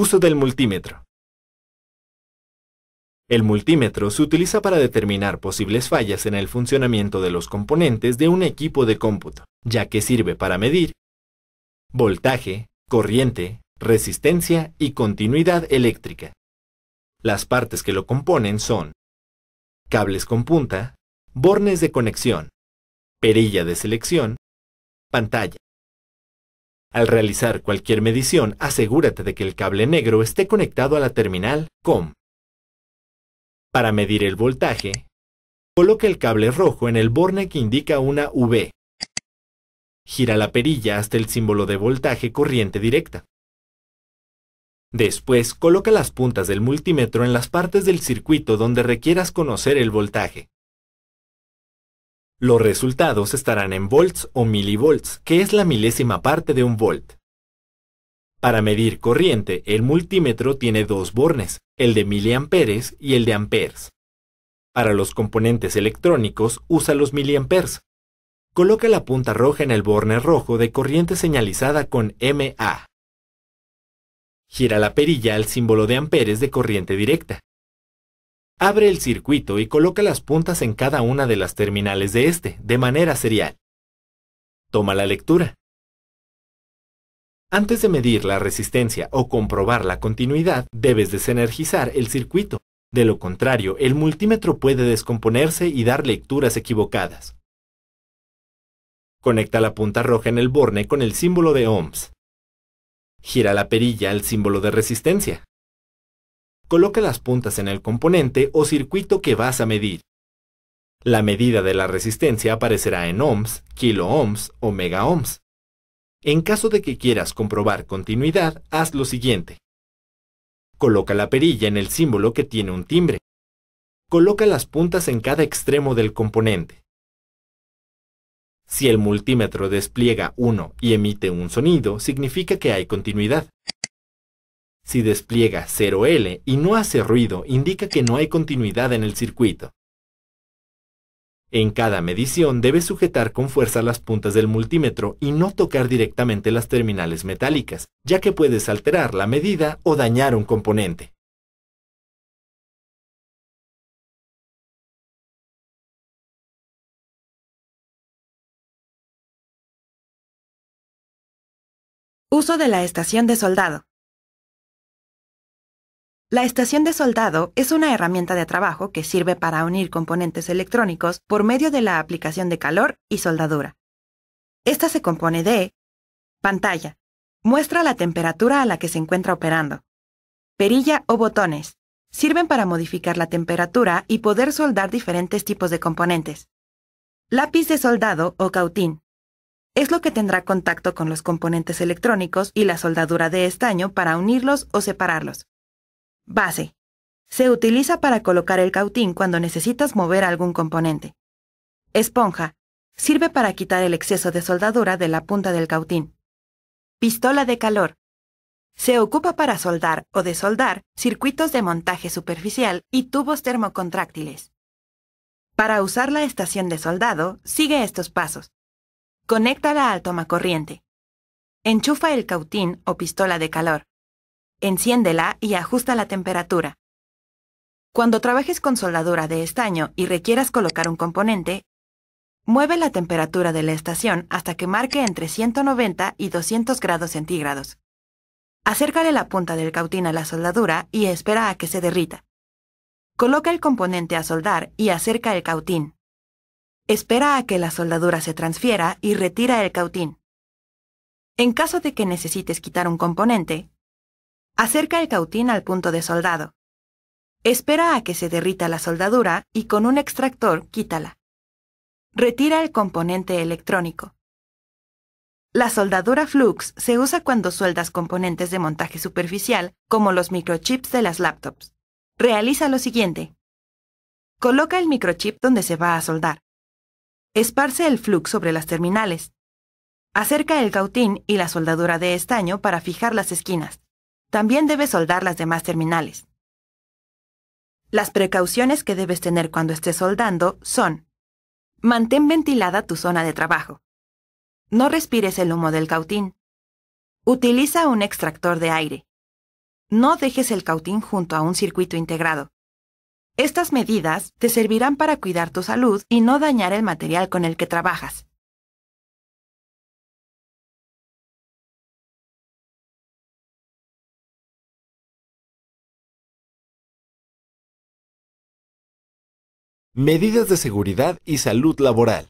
Uso del multímetro. El multímetro se utiliza para determinar posibles fallas en el funcionamiento de los componentes de un equipo de cómputo, ya que sirve para medir voltaje, corriente, resistencia y continuidad eléctrica. Las partes que lo componen son cables con punta, bornes de conexión, perilla de selección, pantalla, al realizar cualquier medición, asegúrate de que el cable negro esté conectado a la terminal COM. Para medir el voltaje, coloca el cable rojo en el borne que indica una V. Gira la perilla hasta el símbolo de voltaje corriente directa. Después, coloca las puntas del multímetro en las partes del circuito donde requieras conocer el voltaje. Los resultados estarán en volts o milivolts, que es la milésima parte de un volt. Para medir corriente, el multímetro tiene dos bornes, el de miliamperes y el de amperes. Para los componentes electrónicos, usa los miliamperes. Coloca la punta roja en el borne rojo de corriente señalizada con MA. Gira la perilla al símbolo de amperes de corriente directa. Abre el circuito y coloca las puntas en cada una de las terminales de este, de manera serial. Toma la lectura. Antes de medir la resistencia o comprobar la continuidad, debes desenergizar el circuito. De lo contrario, el multímetro puede descomponerse y dar lecturas equivocadas. Conecta la punta roja en el borne con el símbolo de ohms. Gira la perilla al símbolo de resistencia. Coloca las puntas en el componente o circuito que vas a medir. La medida de la resistencia aparecerá en ohms, kiloohms o megaohms. En caso de que quieras comprobar continuidad, haz lo siguiente. Coloca la perilla en el símbolo que tiene un timbre. Coloca las puntas en cada extremo del componente. Si el multímetro despliega uno y emite un sonido, significa que hay continuidad. Si despliega 0L y no hace ruido, indica que no hay continuidad en el circuito. En cada medición debes sujetar con fuerza las puntas del multímetro y no tocar directamente las terminales metálicas, ya que puedes alterar la medida o dañar un componente. Uso de la estación de soldado. La estación de soldado es una herramienta de trabajo que sirve para unir componentes electrónicos por medio de la aplicación de calor y soldadura. Esta se compone de pantalla. Muestra la temperatura a la que se encuentra operando. Perilla o botones. Sirven para modificar la temperatura y poder soldar diferentes tipos de componentes. Lápiz de soldado o cautín. Es lo que tendrá contacto con los componentes electrónicos y la soldadura de estaño para unirlos o separarlos. Base. Se utiliza para colocar el cautín cuando necesitas mover algún componente. Esponja. Sirve para quitar el exceso de soldadura de la punta del cautín. Pistola de calor. Se ocupa para soldar o desoldar circuitos de montaje superficial y tubos termocontráctiles. Para usar la estación de soldado, sigue estos pasos. Conéctala al tomacorriente. Enchufa el cautín o pistola de calor enciéndela y ajusta la temperatura. Cuando trabajes con soldadura de estaño y requieras colocar un componente, mueve la temperatura de la estación hasta que marque entre 190 y 200 grados centígrados. Acércale la punta del cautín a la soldadura y espera a que se derrita. Coloca el componente a soldar y acerca el cautín. Espera a que la soldadura se transfiera y retira el cautín. En caso de que necesites quitar un componente, acerca el cautín al punto de soldado. Espera a que se derrita la soldadura y con un extractor quítala. Retira el componente electrónico. La soldadura flux se usa cuando sueldas componentes de montaje superficial, como los microchips de las laptops. Realiza lo siguiente. Coloca el microchip donde se va a soldar. Esparce el flux sobre las terminales. Acerca el cautín y la soldadura de estaño para fijar las esquinas. También debes soldar las demás terminales. Las precauciones que debes tener cuando estés soldando son Mantén ventilada tu zona de trabajo. No respires el humo del cautín. Utiliza un extractor de aire. No dejes el cautín junto a un circuito integrado. Estas medidas te servirán para cuidar tu salud y no dañar el material con el que trabajas. Medidas de seguridad y salud laboral.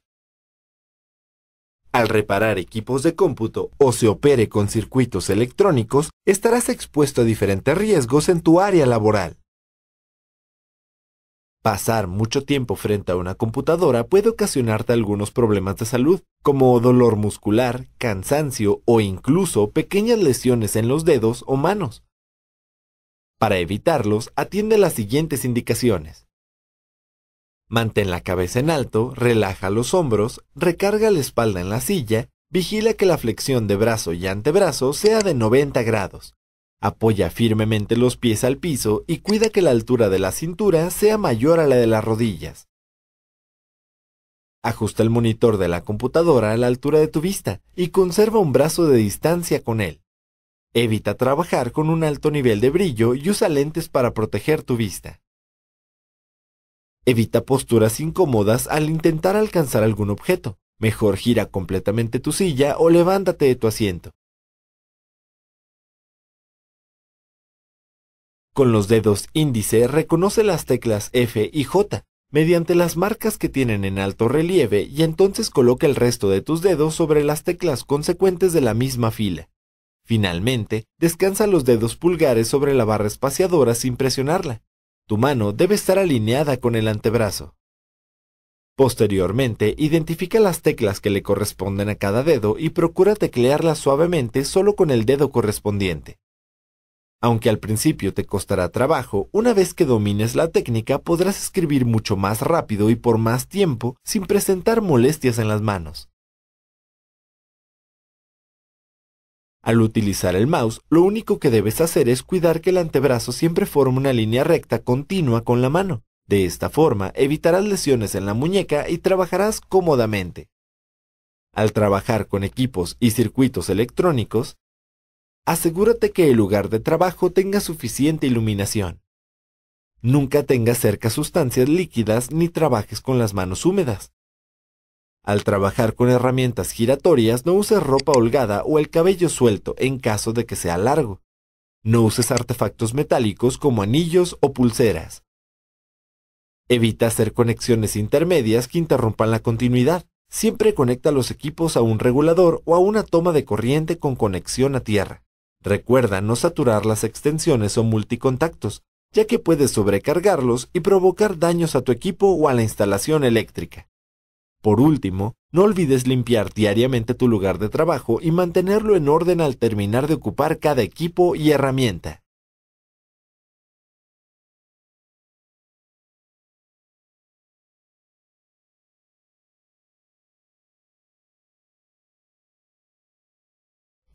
Al reparar equipos de cómputo o se opere con circuitos electrónicos, estarás expuesto a diferentes riesgos en tu área laboral. Pasar mucho tiempo frente a una computadora puede ocasionarte algunos problemas de salud, como dolor muscular, cansancio o incluso pequeñas lesiones en los dedos o manos. Para evitarlos, atiende las siguientes indicaciones. Mantén la cabeza en alto, relaja los hombros, recarga la espalda en la silla, vigila que la flexión de brazo y antebrazo sea de 90 grados. Apoya firmemente los pies al piso y cuida que la altura de la cintura sea mayor a la de las rodillas. Ajusta el monitor de la computadora a la altura de tu vista y conserva un brazo de distancia con él. Evita trabajar con un alto nivel de brillo y usa lentes para proteger tu vista. Evita posturas incómodas al intentar alcanzar algún objeto. Mejor gira completamente tu silla o levántate de tu asiento. Con los dedos índice reconoce las teclas F y J mediante las marcas que tienen en alto relieve y entonces coloca el resto de tus dedos sobre las teclas consecuentes de la misma fila. Finalmente, descansa los dedos pulgares sobre la barra espaciadora sin presionarla. Tu mano debe estar alineada con el antebrazo. Posteriormente, identifica las teclas que le corresponden a cada dedo y procura teclearlas suavemente solo con el dedo correspondiente. Aunque al principio te costará trabajo, una vez que domines la técnica podrás escribir mucho más rápido y por más tiempo sin presentar molestias en las manos. Al utilizar el mouse, lo único que debes hacer es cuidar que el antebrazo siempre forme una línea recta continua con la mano. De esta forma, evitarás lesiones en la muñeca y trabajarás cómodamente. Al trabajar con equipos y circuitos electrónicos, asegúrate que el lugar de trabajo tenga suficiente iluminación. Nunca tengas cerca sustancias líquidas ni trabajes con las manos húmedas. Al trabajar con herramientas giratorias, no uses ropa holgada o el cabello suelto en caso de que sea largo. No uses artefactos metálicos como anillos o pulseras. Evita hacer conexiones intermedias que interrumpan la continuidad. Siempre conecta los equipos a un regulador o a una toma de corriente con conexión a tierra. Recuerda no saturar las extensiones o multicontactos, ya que puedes sobrecargarlos y provocar daños a tu equipo o a la instalación eléctrica. Por último, no olvides limpiar diariamente tu lugar de trabajo y mantenerlo en orden al terminar de ocupar cada equipo y herramienta.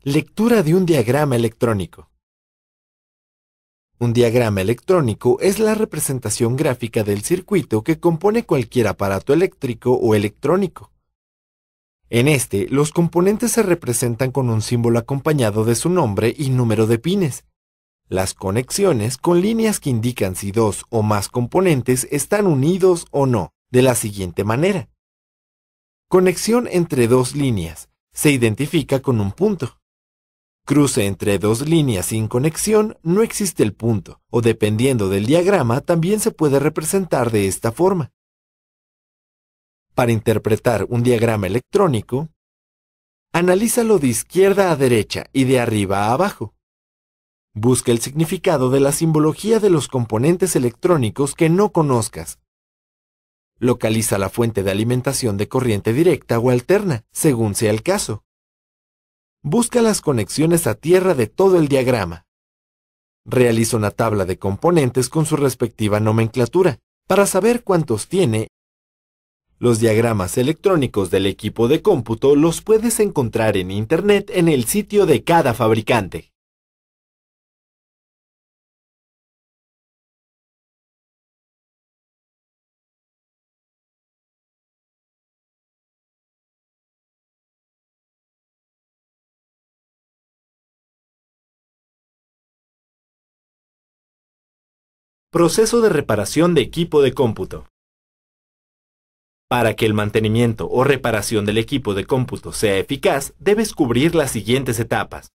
Lectura de un diagrama electrónico. Un diagrama electrónico es la representación gráfica del circuito que compone cualquier aparato eléctrico o electrónico. En este, los componentes se representan con un símbolo acompañado de su nombre y número de pines. Las conexiones con líneas que indican si dos o más componentes están unidos o no, de la siguiente manera. Conexión entre dos líneas. Se identifica con un punto cruce entre dos líneas sin conexión, no existe el punto, o dependiendo del diagrama también se puede representar de esta forma. Para interpretar un diagrama electrónico, analízalo de izquierda a derecha y de arriba a abajo. Busca el significado de la simbología de los componentes electrónicos que no conozcas. Localiza la fuente de alimentación de corriente directa o alterna, según sea el caso. Busca las conexiones a tierra de todo el diagrama. Realiza una tabla de componentes con su respectiva nomenclatura para saber cuántos tiene. Los diagramas electrónicos del equipo de cómputo los puedes encontrar en Internet en el sitio de cada fabricante. Proceso de reparación de equipo de cómputo. Para que el mantenimiento o reparación del equipo de cómputo sea eficaz, debes cubrir las siguientes etapas.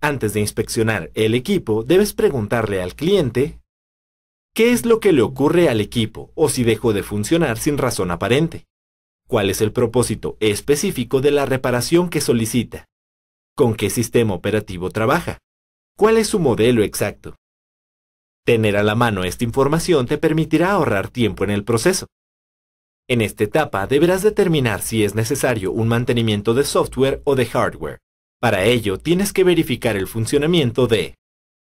Antes de inspeccionar el equipo, debes preguntarle al cliente qué es lo que le ocurre al equipo o si dejó de funcionar sin razón aparente. ¿Cuál es el propósito específico de la reparación que solicita? ¿Con qué sistema operativo trabaja? ¿Cuál es su modelo exacto? Tener a la mano esta información te permitirá ahorrar tiempo en el proceso. En esta etapa deberás determinar si es necesario un mantenimiento de software o de hardware. Para ello tienes que verificar el funcionamiento de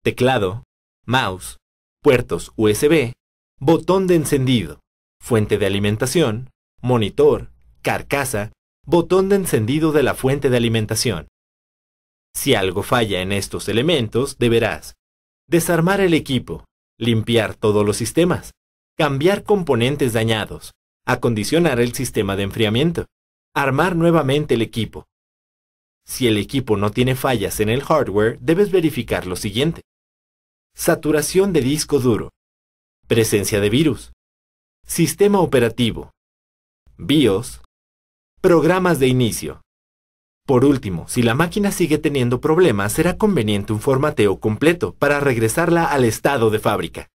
teclado, mouse, puertos USB, botón de encendido, fuente de alimentación, monitor, carcasa, botón de encendido de la fuente de alimentación. Si algo falla en estos elementos, deberás desarmar el equipo, limpiar todos los sistemas, cambiar componentes dañados, acondicionar el sistema de enfriamiento, armar nuevamente el equipo. Si el equipo no tiene fallas en el hardware, debes verificar lo siguiente. Saturación de disco duro. Presencia de virus. Sistema operativo. BIOS. Programas de inicio. Por último, si la máquina sigue teniendo problemas, será conveniente un formateo completo para regresarla al estado de fábrica.